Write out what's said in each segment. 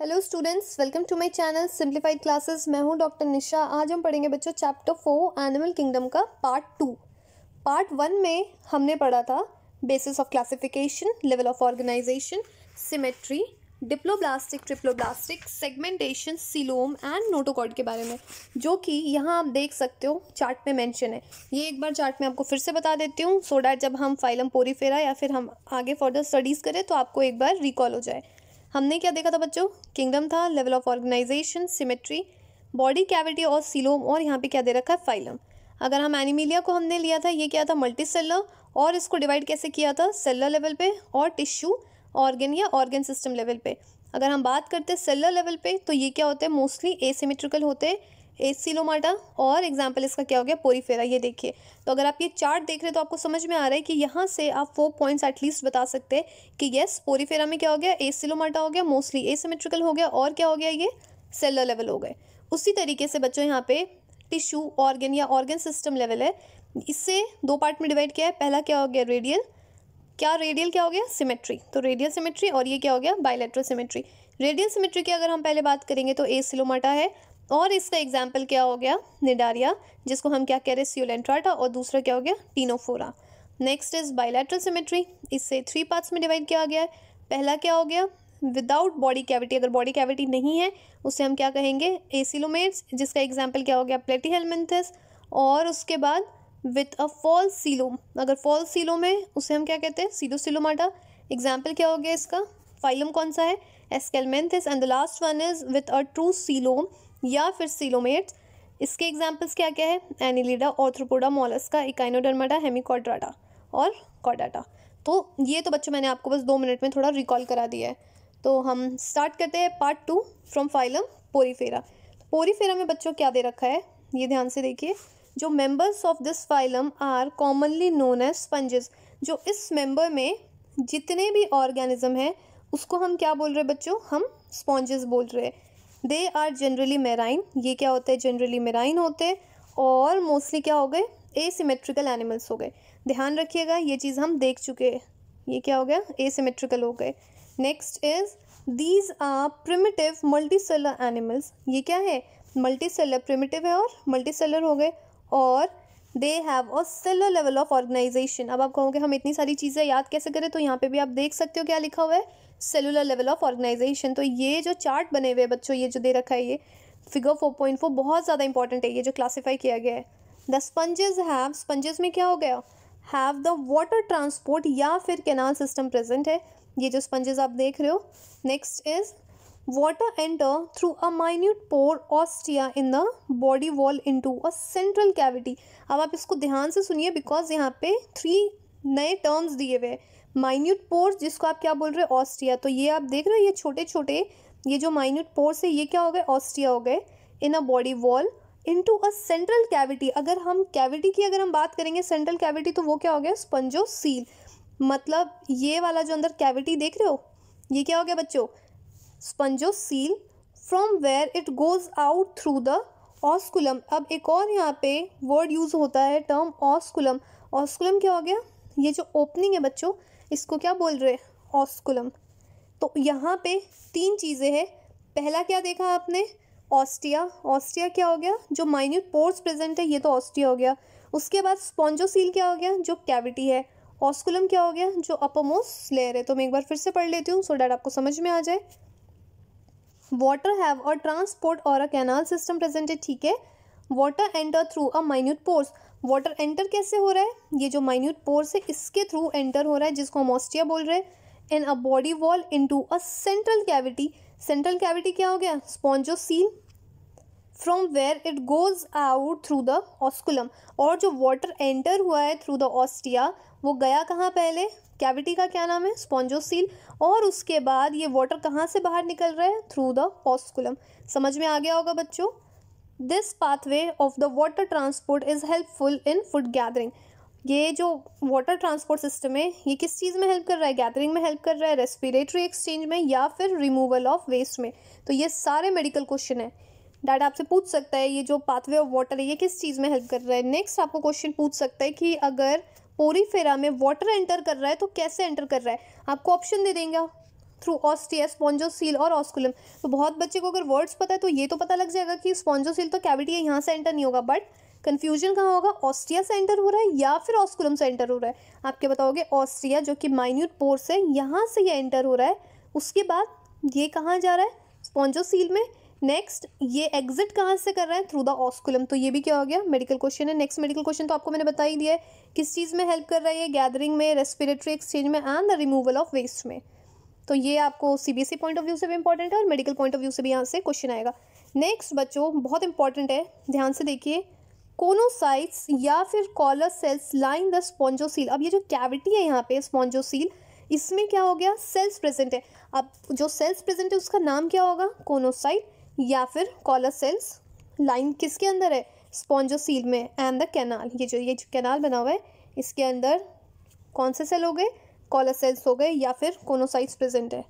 hello students welcome to my channel simplified classes मैं हूं doctor Nisha आज हम पढ़ेंगे बच्चों चैप्टर फोर एनिमल किंगडम का पार्ट टू पार्ट वन में हमने पढ़ा था basis of classification level of organisation symmetry diploblastic triploblastic segmentation coelom and notochord के बारे में जो कि यहाँ आप देख सकते हो चार्ट में मेंशन है ये एक बार चार्ट में आपको फिर से बता देती हूँ सो डैट जब हम फाइलम फेरा या फिर हम आगे फर्दर स्टडीज़ करें तो आपको एक बार रिकॉल हो जाए हमने क्या देखा था बच्चों किंगडम था level of organisation symmetry body cavity और सिलोम और यहाँ पे क्या दे रखा है फाइलम अगर हम एनिमिलिया को हमने लिया था ये क्या था मल्टी सेलर और इसको डिवाइड कैसे किया था सेलर लेवल पे और टिश्यू ऑर्गन या ऑर्गन सिस्टम लेवल पे अगर हम बात करते हैं सेलर लेवल पे तो ये क्या होते हैं मोस्टली एसिमेट्रिकल होते हैं एसिलोमाटा और एग्जाम्पल इसका क्या हो गया पोरीफेरा ये देखिए तो अगर आप ये चार्ट देख रहे हैं तो आपको समझ में आ रहा है कि यहाँ से आप फोर पॉइंट्स एटलीस्ट बता सकते हैं कि येस पोरीफेरा में क्या हो गया एसिलोमाटा हो गया मोस्टली एसिमेट्रिकल हो गया और क्या हो गया ये सेलर लेवल हो गए उसी तरीके से बच्चों यहाँ पे टिश्यू ऑर्गन या ऑर्गन सिस्टम लेवल है इससे दो पार्ट में डिवाइड किया है पहला क्या हो गया रेडियल क्या रेडियल क्या हो गया सिमेट्री तो रेडियल सिमेट्री और ये क्या हो गया बायोलेट्रल सिमेट्री रेडियल सिमेट्री की अगर हम पहले बात करेंगे तो ए सिलोमाटा है और इसका एग्जाम्पल क्या हो गया निडारिया जिसको हम क्या कह रहे हैं सियोलेंट्राटा और दूसरा क्या हो गया ctenophora next is bilateral symmetry इससे थ्री पार्ट्स में डिवाइड किया गया है पहला क्या हो गया विदाउट बॉडी कैविटी अगर बॉडी कैविटी नहीं है उसे हम क्या कहेंगे एसिलोमेट्स जिसका एग्जाम्पल क्या हो गया प्लेटी हेलमेंथस और उसके बाद विथ अ फॉल सीलोम अगर फॉल सीलोम है उसे हम क्या कहते हैं सीलो एग्जाम्पल क्या हो गया इसका फाइलम कौन सा है aschelminthes and the last one is with a true coelom या फिर सीलोमेट्स इसके एग्जाम्पल्स क्या क्या है annelida arthropoda mollusca echinodermata hemichordata और कॉडाटा तो ये तो बच्चों मैंने आपको बस दो मिनट में थोड़ा रिकॉल करा दिया है तो हम स्टार्ट करते हैं part two from phylum porifera porifera में बच्चों क्या दे रखा है ये ध्यान से देखिए जो members of this phylum are commonly known as sponges जो इस मेम्बर में जितने भी ऑर्गेनिज्म हैं उसको हम क्या बोल रहे हैं बच्चों हम स्पॉन्जेस बोल रहे हैं दे आर जनरली मेराइन ये क्या होता है जनरली मेराइन होते हैं और मोस्टली क्या हो गए ए सीमेट्रिकल एनिमल्स हो गए ध्यान रखिएगा ये चीज़ हम देख चुके हैं ये क्या हो गया ए सीमेट्रिकल हो गए next is these are primitive multicellular animals ये क्या है मल्टी सेलर प्रिमिटिव है और मल्टी सेलर हो गए और they have a cellular level of organisation अब आप कहोगे हम इतनी सारी चीज़ें याद कैसे करें तो यहाँ पे भी आप देख सकते हो क्या लिखा हुआ है सेलुलर लेवल ऑफ ऑर्गेनाइजेशन तो ये जो चार्ट बने हुए बच्चों ये जो दे रखा है ये फिगर फोर पॉइंट फोर बहुत ज़्यादा इंपॉर्टेंट है ये जो क्लासीफाई किया गया है द स्पंजेज हैव स्पंजेज में क्या हो गया हैव द वाटर ट्रांसपोर्ट या फिर कैनाल सिस्टम प्रेजेंट है ये जो स्पंजेज आप देख रहे हो next is water enter through a minute pore or in in the body wall into a central cavity अब आप इसको ध्यान से सुनिए because यहाँ पे थ्री नए टर्म्स दिए हुए माइन्यूट पोर्स जिसको आप क्या बोल रहे हो ऑस्ट्रिया तो ये आप देख रहे हो ये छोटे छोटे ये जो माइन्यूट पोर्स है ये क्या हो गए ऑस्ट्रिया हो गए in a body wall into a central cavity अगर हम कैविटी की अगर हम बात करेंगे सेंट्रल कैविटी तो वो क्या हो गया स्पंजो सील मतलब ये वाला जो अंदर कैविटी देख रहे हो ये क्या हो गया बच्चों spongocoel from where it goes out through the osculum अब एक और यहाँ पे वर्ड यूज़ होता है टर्म ऑस्कुलम ऑस्कुलम क्या हो गया ये जो ओपनिंग है बच्चों इसको क्या बोल रहे हैं ऑस्कुलम तो यहाँ पे तीन चीज़ें हैं पहला क्या देखा आपने ऑस्टिया ऑस्टिया क्या हो गया जो माइन्यूट पोर्स प्रेजेंट है ये तो ऑस्टिया हो गया उसके बाद स्पॉन्जोसील क्या हो गया जो कैविटी है ऑस्कुलम क्या हो गया जो अपमोस लेयर है तो मैं एक बार फिर से पढ़ लेती हूँ सो डैट आपको समझ में आ जाए वाटर हैव अ ट्रांसपोर्ट और अ कैनाल सिस्टम प्रेजेंट है ठीक है water enter through a minute pores water enter कैसे हो रहा है ये जो माइन्यूट पोर्स है इसके थ्रू एंटर हो रहा है जिसको हम ऑस्टिया बोल रहे हैं in a body wall into a central cavity central cavity क्या हो गया spongocoel from where it goes out through the osculum और जो वाटर एंटर हुआ है थ्रू द ऑस्टिया वो गया कहाँ पहले कैविटी का क्या नाम है स्पॉन्जोसील और उसके बाद ये वाटर कहाँ से बाहर निकल रहा है थ्रू द ऑस्कुलम समझ में आ गया होगा बच्चों this pathway of the water transport is helpful in food gathering ये जो वाटर ट्रांसपोर्ट सिस्टम है ये किस चीज़ में हेल्प कर रहा है गैदरिंग में हेल्प कर रहा है रेस्पिरेटरी एक्सचेंज में या फिर रिमूवल ऑफ वेस्ट में तो ये सारे मेडिकल क्वेश्चन हैं डैड आपसे पूछ सकता है ये जो पाथवे ऑफ वाटर है ये किस चीज़ में हेल्प कर रहा है नेक्स्ट आपको क्वेश्चन पूछ सकता है कि अगर पोरी फेरा में वाटर एंटर कर रहा है तो कैसे एंटर कर रहा है आपको ऑप्शन दे देंगे थ्रू ऑस्टिया स्पॉन्जोसील और ऑस्कुलम तो बहुत बच्चे को अगर वर्ड्स पता है तो ये तो पता लग जाएगा कि स्पॉन्जोसील तो कैविटी है यहाँ से एंटर नहीं होगा बट कन्फ्यूजन कहाँ होगा ऑस्ट्रिया से एंटर हो रहा है या फिर ऑस्कुलम से एंटर हो रहा है आपके बताओगे ऑस्ट्रिया जो कि माइन्यूट पोर्स है यहाँ से ये एंटर हो रहा है उसके बाद ये कहाँ जा रहा है स्पॉन्जोसील में नेक्स्ट ये एग्जिट कहाँ से कर रहा है थ्रू द ऑस्कुलम तो ये भी क्या हो गया मेडिकल क्वेश्चन है नेक्स्ट मेडिकल क्वेश्चन तो आपको मैंने बता ही दिया है किस चीज़ में हेल्प कर रहा है ये गैदरिंग में रेस्पिरेटरी एक्सचेंज में and the removal of waste में तो ये आपको C B S E point of view से भी इंपॉर्टेंट है और मेडिकल पॉइंट ऑफ व्यू से भी यहाँ से क्वेश्चन आएगा नेक्स्ट बच्चों बहुत इंपॉर्टेंट है ध्यान से देखिए कोनोसाइट्स या फिर collar cells line the spongocoel अब ये जो कैविटी है यहाँ पे स्पॉन्जोसील इसमें क्या हो गया सेल्स प्रेजेंट है अब जो सेल्स प्रेजेंट है उसका नाम क्या होगा कोनोसाइट या फिर कॉलर सेल्स लाइन किसके अंदर है स्पॉन्जोसील में एंड द कैनाल ये जो ये जो कैनाल बना हुआ है इसके अंदर कौन से सेल हो गए कॉलर सेल्स हो गए या फिर कोनोसाइट्स प्रेजेंट है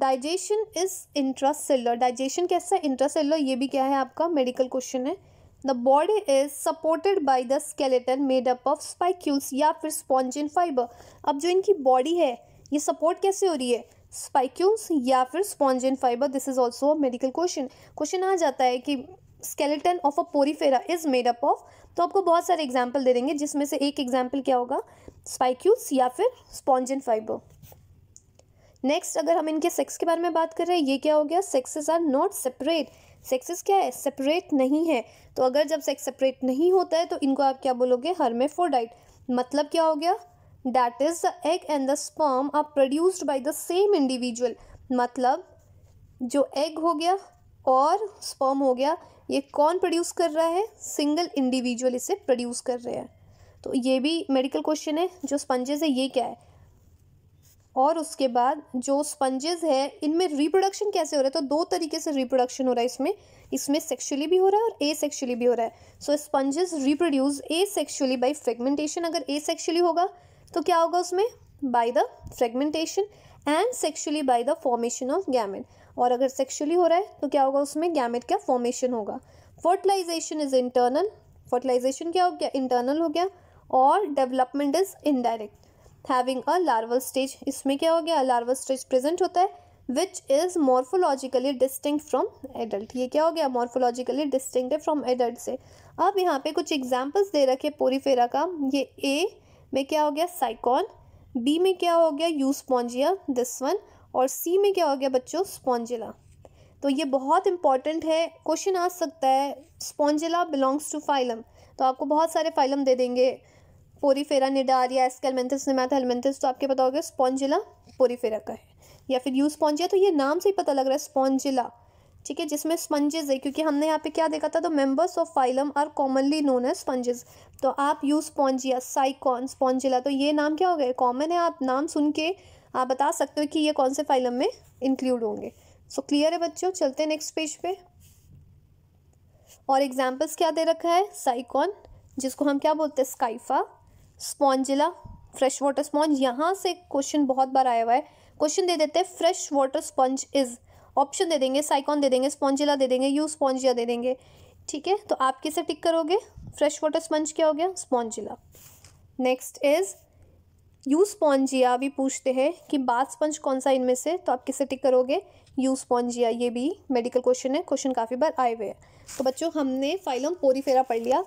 डाइजेशन इज इंट्रासेलर डाइजेशन कैसा है इंट्रासेलर ये भी क्या है आपका मेडिकल क्वेश्चन है the body is supported by the skeleton made up of spicules या फिर स्पॉन्जिन फाइबर अब जो इनकी बॉडी है ये सपोर्ट कैसे हो रही है स्पाइक्यूल्स या फिर spongin fibre this is also medical question question आ जाता है कि skeleton of a porifera is made up of तो आपको बहुत सारे एग्जाम्पल दे देंगे जिसमें से एक एग्जाम्पल क्या होगा स्पाइक्यूल्स या फिर स्पॉन्जिन फाइबर नेक्स्ट अगर हम इनके सेक्स के बारे में बात कर रहे हैं ये क्या हो गया sexes are not separate sexes क्या है सेपरेट नहीं है तो अगर जब सेक्स सेपरेट नहीं होता है तो इनको आप क्या बोलोगे हर्मेफोडाइट मतलब क्या हो गया that is the egg and the sperm are produced by the same individual मतलब जो एग हो गया और स्पर्म हो गया ये कौन प्रोड्यूस कर रहा है सिंगल इंडिविजुअल इसे प्रोड्यूस कर रहे हैं तो ये भी मेडिकल क्वेश्चन है जो स्पंजेस है ये क्या है और उसके बाद जो स्पंजेस है इनमें रिप्रोडक्शन कैसे हो रहा है तो दो तरीके से रिप्रोडक्शन हो रहा है इसमें इसमें सेक्सुअली भी हो रहा है और ए सेक्शुअली भी हो रहा है so sponges reproduce asexually by fragmentation अगर ए सेक्शुअली होगा तो क्या होगा उसमें by the fragmentation and sexually by the formation of gamete और अगर सेक्शुअली हो रहा है तो क्या होगा उसमें गैमेट का फॉर्मेशन होगा फर्टिलाइजेशन इज इंटरनल फर्टिलाइजेशन क्या हो गया इंटरनल हो गया और development is indirect having a larval stage इसमें क्या हो गया लार्वल स्टेज प्रेजेंट होता है which is morphologically distinct from adult ये क्या हो गया मॉर्फोलॉजिकली डिस्टिंग फ्रॉम एडल्ट से अब यहाँ पे कुछ एग्जाम्पल्स दे रखे पोरीफेरा का ये ए में क्या हो गया साइकॉन बी में क्या हो गया यू स्पॉन्जिया दिस वन और सी में क्या हो गया बच्चों स्पॉन्जिला तो ये बहुत इंपॉर्टेंट है क्वेश्चन आ सकता है स्पॉन्जिला बिलोंग्स टू फाइलम तो आपको बहुत सारे फाइलम दे देंगे पोरीफेरा निडारिया एस्केलमेंथिस नेमैथलमेंथिस तो आपके पता होगा स्पॉन्जिला पोरीफेरा का है या फिर यू स्पॉन्जिया तो ये नाम से ही पता लग रहा है स्पॉन्जिला ठीक है जिसमें स्पंजेस है क्योंकि हमने यहाँ पे क्या देखा था तो members of phylum are commonly known है स्पंजेस तो आप यू स्पॉन्जिया साइकॉन स्पॉन्जिला तो ये नाम क्या हो गए कॉमन है आप नाम सुन के आप बता सकते हो कि ये कौन से फाइलम में इंक्लूड होंगे सो क्लियर है बच्चों चलते हैं नेक्स्ट पेज पे और एग्जाम्पल्स क्या दे रखा है साइकॉन जिसको हम क्या बोलते हैं scypha spongilla fresh water sponge यहाँ से क्वेश्चन बहुत बार आया हुआ है क्वेश्चन दे देते हैं fresh water sponge is option दे देंगे साइकॉन दे देंगे स्पॉन्जिला दे देंगे यू स्पॉन्जिया दे देंगे ठीक है तो आप किसे टिक करोगे फ्रेश वाटर स्पंज क्या हो गया spongilla next is euspongia भी पूछते हैं कि बात स्पंज कौन सा इनमें से तो आप किसे टिक करोगे यू स्पॉन्जिया ये भी मेडिकल क्वेश्चन है क्वेश्चन काफ़ी बार आए हुए हैं तो बच्चों हमने फाइलम पोरीफेरा पढ़ लिया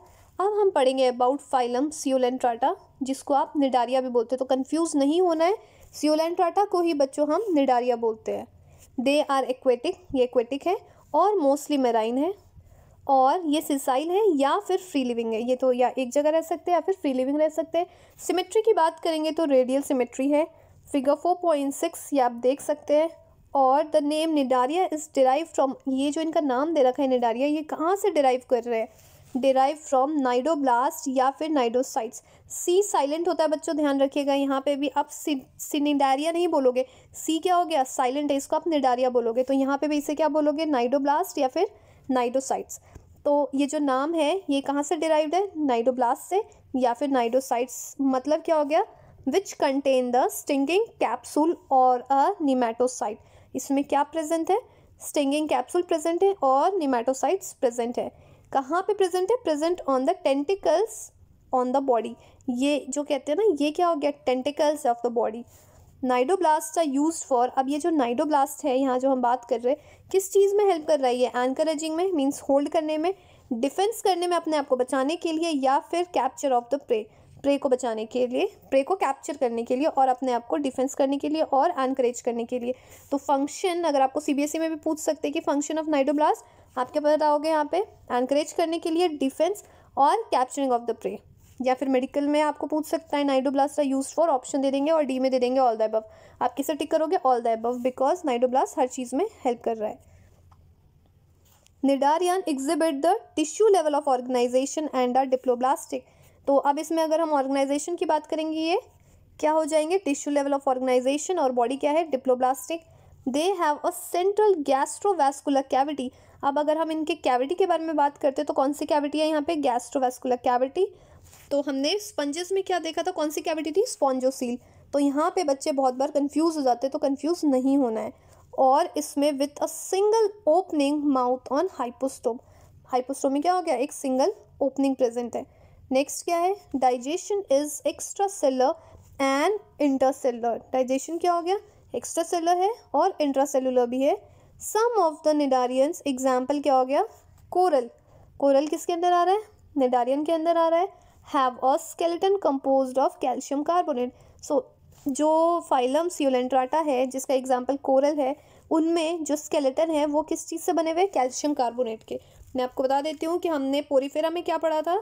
अब हम पढ़ेंगे अबाउट फाइलम सियोलेंट्राटा जिसको आप निडारिया भी बोलते हैं तो कन्फ्यूज़ नहीं होना है सियोलेंट्राटा को ही बच्चों हम निडारिया बोलते हैं दे आर एक्वेटिक ये एक्वेटिक है और मोस्टली मेराइन है और ये सिसाइल है या फिर फ्री लिविंग है ये तो या एक जगह रह सकते हैं या फिर फ्री लिविंग रह सकते हैं सिमेट्री की बात करेंगे तो रेडियल सिमेट्री है फिगर फोर पॉइंट सिक्स ये आप देख सकते हैं और the name cnidaria is derive from ये जो इनका नाम दे रखा है निडारिया ये कहाँ से डिराइव कर रहे हैं डिराइव फ्रॉम नाइडोब्लास्ट या फिर नाइडोसाइट्स सी साइलेंट होता है बच्चों ध्यान रखिएगा यहाँ पे भी आप सिनिडारिया नहीं बोलोगे सी क्या हो गया साइलेंट है इसको आप निडारिया बोलोगे तो यहाँ पे भी इसे क्या बोलोगे नाइडोब्लास्ट या फिर नाइडोसाइट्स तो ये जो नाम है ये कहाँ से डिराइव्ड है नाइडोब्लास्ट से या फिर नाइडोसाइट्स मतलब क्या हो गया which contain the stinging capsule और अ निमेटोसाइट इसमें क्या प्रेजेंट है स्टिंगिंग कैप्सूल प्रेजेंट है और निमेटोसाइट्स प्रेजेंट है कहाँ पे प्रेजेंट है present on the tentacles on the body ये जो कहते हैं ना ये क्या हो गया tentacles of the body cnidoblast are use for अब ये जो नाइडोब्लास्ट है यहाँ जो हम बात कर रहे हैं किस चीज़ में हेल्प कर रही है एंकरेजिंग में मीन्स होल्ड करने में डिफेंस करने में अपने आप को बचाने के लिए या फिर capture of the prey prey को बचाने के लिए प्रे को कैप्चर करने के लिए और अपने आप को डिफेंस करने के लिए और एनकरेज करने के लिए तो फंक्शन अगर आपको सीबीएसई e में भी पूछ सकते हैं कि फंक्शन ऑफ नाइडोब्लास्ट आपके पता बताओगे यहाँ पे एनकरेज करने के लिए डिफेंस और कैप्चरिंग ऑफ द प्रे या फिर मेडिकल में आपको पूछ सकता है नाइडोब्लास्ट का यूज फॉर ऑप्शन दे देंगे और डी में दे देंगे ऑल द एबव आप किसे टिक करोगे all the above because cnidoblast हर चीज़ में हेल्प कर रहा है cnidarian exhibit the tissue level of organisation and are diploblastic तो अब इसमें अगर हम ऑर्गेनाइजेशन की बात करेंगे ये क्या हो जाएंगे टिश्यू लेवल ऑफ ऑर्गेनाइजेशन और बॉडी क्या है diploblastic they have a central gastrovascular cavity अब अगर हम इनके कैविटी के बारे में बात करते हैं तो कौन सी कैविटी है यहाँ पे गैस्ट्रोवेस्कुलर कैविटी तो हमने स्पंजेस में क्या देखा था कौन सी कैविटी थी स्पॉन्जोसील तो यहाँ पे बच्चे बहुत बार कंफ्यूज हो जाते हैं तो कंफ्यूज नहीं होना है और इसमें with a single opening mouth on hypostome hypostome में क्या हो गया एक सिंगल ओपनिंग प्रेजेंट है नेक्स्ट क्या है digestion is extracellular and intercellular digestion क्या हो गया एक्स्ट्रा सेलर है और इंट्रासेलुलर भी है some of the cnidarians example क्या हो गया कोरल कोरल किसके अंदर आ रहा है निडारियन के अंदर आ रहा है have a skeleton compose of calcium carbonate so जो फाइलम सियोलेंट्राटा है जिसका एग्जाम्पल कोरल है उनमें जो स्केलेटन है वो किस चीज़ से बने हुए कैल्शियम कार्बोनेट के मैं आपको बता देती हूँ कि हमने पोरीफेरा में क्या पढ़ा था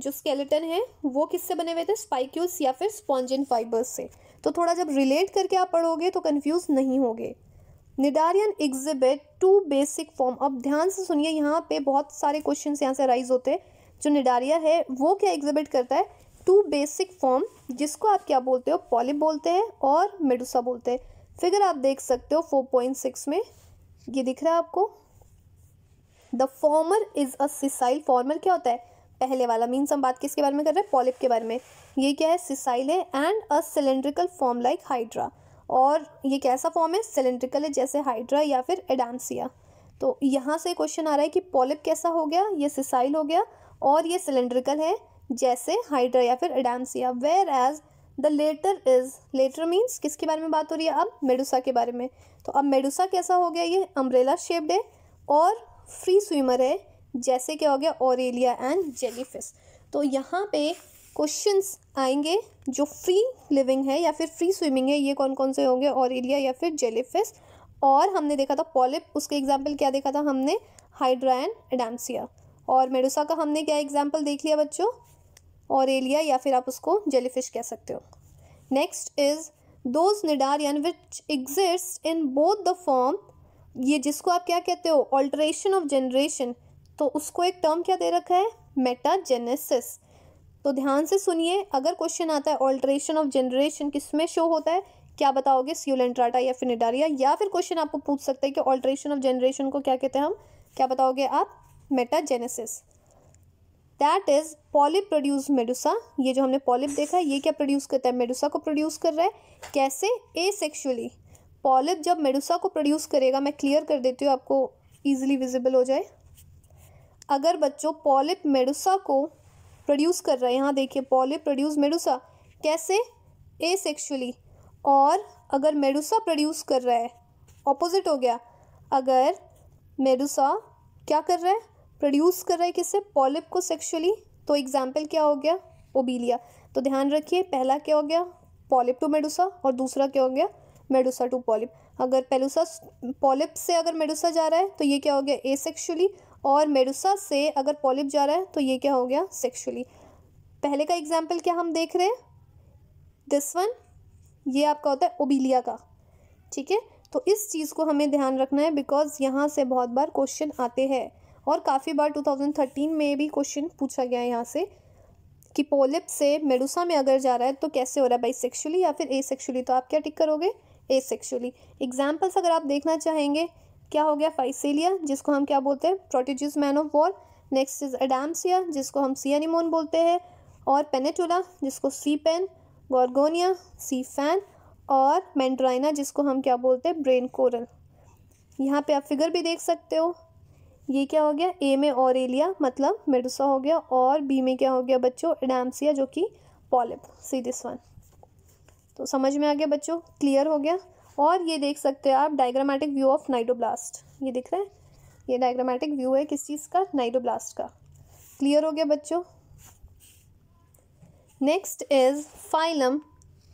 जो स्केलेटन है वो किससे बने हुए थे स्पाइक्यूल्स या फिर स्पॉन्जिन फाइबर्स से तो थोड़ा जब रिलेट करके आप पढ़ोगे तो कन्फ्यूज नहीं होगे cnidarian exhibit two basic form अब ध्यान से सुनिए यहाँ पे बहुत सारे क्वेश्चन यहाँ से राइज होते हैं जो निडारिया है वो क्या एग्जिबिट करता है टू बेसिक फॉर्म जिसको आप क्या बोलते हो पॉलिप बोलते हैं और मेडुसा बोलते हैं फिगर आप देख सकते हो 4.6 में ये दिख रहा है आपको the former is a sessile former क्या होता है पहले वाला मीन्स हम बात किसके बारे में कर रहे हैं पॉलिप के बारे में ये क्या है सिसाइल है and a cylindrical form like hydra और ये कैसा फॉर्म है सिलेंड्रिकल है जैसे हाइड्रा या फिर एडामसिया तो यहाँ से क्वेश्चन आ रहा है कि पॉलिप कैसा हो गया ये सिसाइल हो गया और ये सिलेंड्रिकल है जैसे हाइड्रा या फिर adamsia whereas the latter is latter means किसके बारे में बात हो रही है अब मेडुसा के बारे में तो अब मेडुसा कैसा हो गया ये अम्ब्रेला शेप्ड है और फ्री स्विमर है जैसे क्या हो गया ओरेलिया एंड जेलीफिश तो यहाँ पे क्वेश्चंस आएंगे जो फ्री लिविंग है या फिर फ्री स्विमिंग है ये कौन कौन से होंगे ओरेलिया या फिर जेलीफिश और हमने देखा था पॉलिप उसके एग्जाम्पल क्या देखा था हमने हाइड्रा एंड एडामसिया और मेडोसा का हमने क्या एग्जाम्पल देख लिया बच्चों ओरेलिया या फिर आप उसको जेलीफिश कह सकते हो next is those cnidarian which exist in both the form ये जिसको आप क्या कहते हो ऑल्ट्रेशन ऑफ जनरेशन तो उसको एक टर्म क्या दे रखा है मेटाजेनेसिस तो ध्यान से सुनिए अगर क्वेश्चन आता है ऑल्ट्रेशन ऑफ जनरेशन किस में शो होता है क्या बताओगे सियोलेंट्राटा या फिनेडारिया या फिर क्वेश्चन आपको पूछ सकते हैं कि ऑल्ट्रेशन ऑफ जनरेशन को क्या कहते हैं हम क्या बताओगे आप metagenesis that is polyp produce medusa ये जो हमने पॉलिप देखा है ये क्या प्रोड्यूस करता है मेडुसा को प्रोड्यूस कर रहा है कैसे ए सेक्शुअली पॉलिप जब मेडुसा को प्रोड्यूस करेगा मैं क्लियर कर देती हूँ आपको ईजिली विजिबल हो जाए अगर बच्चों पॉलिप मेडुसा को प्रोड्यूस कर रहे हैं यहाँ देखिए पॉलिप प्रोड्यूस मेडुसा कैसे ए सेक्शुअली और अगर मेडुसा प्रोड्यूस कर रहा है ऑपोजिट हो गया अगर मेडुसा क्या कर रहा है प्रोड्यूस कर रहा है किसे पॉलिप को सेक्शुअली तो एग्जाम्पल क्या हो गया ओबीलिया तो ध्यान रखिए पहला क्या हो गया पॉलिप टू मेडुसा और दूसरा क्या हो गया मेडुसा टू पॉलिप अगर पेलुसा पॉलिप से अगर मेडुसा जा रहा है तो ये क्या हो गया ए सेक्शुअली और मेडुसा से अगर पॉलिप जा रहा है तो ये क्या हो गया सेक्शुअली पहले का एग्जाम्पल क्या हम देख रहे हैं दिस वन ये आपका होता है ओबिलिया का ठीक है तो इस चीज़ को हमें ध्यान रखना है बिकॉज यहाँ से बहुत बार क्वेश्चन आते हैं और काफ़ी बार 2013 में भी क्वेश्चन पूछा गया है यहाँ से कि पोलिप से मेडुसा में अगर जा रहा है तो कैसे हो रहा है बाई सेक्शुअली या फिर ए सेक्शुअली तो आप क्या टिक करोगे ए सेक्शुअली एग्जाम्पल्स अगर आप देखना चाहेंगे क्या हो गया फाइसिलिया जिसको हम क्या बोलते हैं Portuguese man of war next is adamsia जिसको हम सियानीमोन बोलते हैं और पेनेटोला जिसको sea pen gorgonia sea fan और मैंड्राइना जिसको हम क्या बोलते हैं ब्रेन कोरल यहाँ पे आप फिगर भी देख सकते हो ये क्या हो गया ए में ऑरेलिया मतलब मेडुसा हो गया और बी में क्या हो गया बच्चों एडाम्सिया जो कि पॉलिप सी दिस वन तो समझ में आ गया बच्चों क्लियर हो गया और ये देख सकते हैं आप डायग्रामेटिक व्यू ऑफ नाइटोब्लास्ट ये दिख रहा है ये डायग्रामेटिक व्यू है किस चीज़ का नाइटोब्लास्ट का क्लियर हो गया बच्चों नेक्स्ट इज फाइलम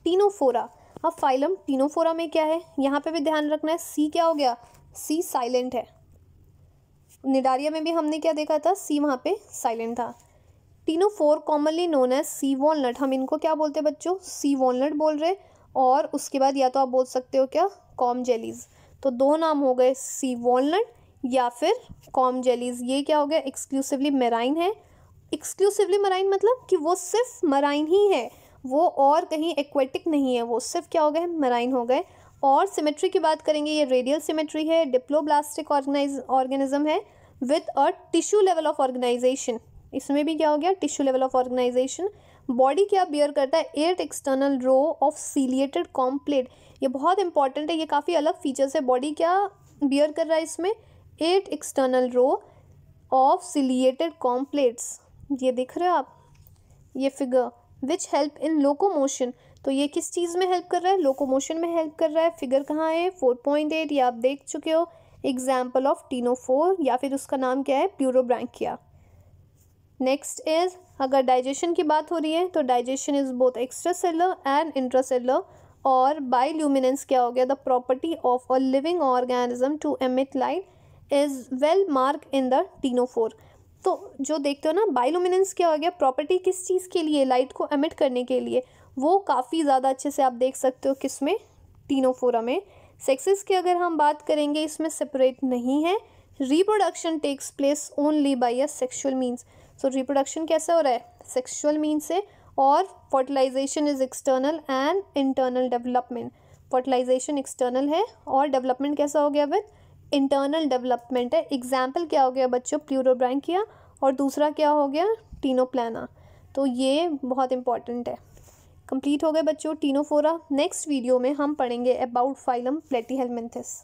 टीनोफोरा अब फाइलम टीनोफोरा में क्या है यहाँ पे भी ध्यान रखना है सी क्या हो गया सी साइलेंट है निडारिया में भी हमने क्या देखा था सी वहाँ पे साइलेंट था टीनोफोर कॉमनली नोन है सी वॉलनट हम इनको क्या बोलते हैं बच्चों सी वॉलनट बोल रहे और उसके बाद या तो आप बोल सकते हो क्या कॉम जेलीज तो दो नाम हो गए सी वॉलट या फिर कॉम जेलीज ये क्या हो गया एक्सक्लूसिवली मेराइन है एक्सक्लूसिवली मराइन मतलब कि वो सिर्फ मराइन ही है वो और कहीं एक्वेटिक नहीं है वो सिर्फ क्या हो गए मराइन हो गए और सिमेट्री की बात करेंगे ये रेडियल सिमेट्री है डिप्लोब्लास्टिक ऑर्गेनाइज ऑर्गेनिज्म है with a tissue level of organisation इसमें भी क्या हो गया tissue level of organisation body क्या बियर करता है eight external row of ciliated comb plate ये बहुत इंपॉर्टेंट है ये काफ़ी अलग फीचर्स है बॉडी क्या बियर कर रहा है इसमें eight external row of ciliated comb plates ये देख रहे हो आप ये figure which help in locomotion तो ये किस चीज़ में हेल्प कर रहा है लोकोमोशन में हेल्प कर रहा है फिगर कहाँ है फोर पॉइंट एट ये आप देख चुके हो एग्जाम्पल ऑफ टीनो फोर या फिर उसका नाम क्या है प्यूरोब्रैंकिया नेक्स्ट इज अगर डाइजेशन की बात हो रही है तो digestion is both extracellular and intracellular और बाइल्यूमिनेंस क्या हो गया the property of a living organism to emit light is well mark in the ctenophore तो जो देखते हो ना बाइलुमिनेंस क्या हो गया प्रॉपर्टी किस चीज़ के लिए लाइट को एमिट करने के लिए वो काफ़ी ज़्यादा अच्छे से आप देख सकते हो किस में टीनोफोरा में सेक्सेस की अगर हम बात करेंगे इसमें सेपरेट नहीं है reproduction takes place only by a sexual means so reproduction कैसे हो रहा है सेक्शुअल मीन से और fertilisation is external and internal development fertilisation external है और डेवलपमेंट कैसा हो गया विद इंटरनल डेवलपमेंट है एग्जाम्पल क्या हो गया बच्चों प्लूरोब्रैंकिया और दूसरा क्या हो गया टीनोप्लाना तो ये बहुत इंपॉर्टेंट है कंप्लीट हो गए बच्चों टीनोफोरा नेक्स्ट वीडियो में हम पढ़ेंगे अबाउट फाइलम प्लेटी हेलमेंथिस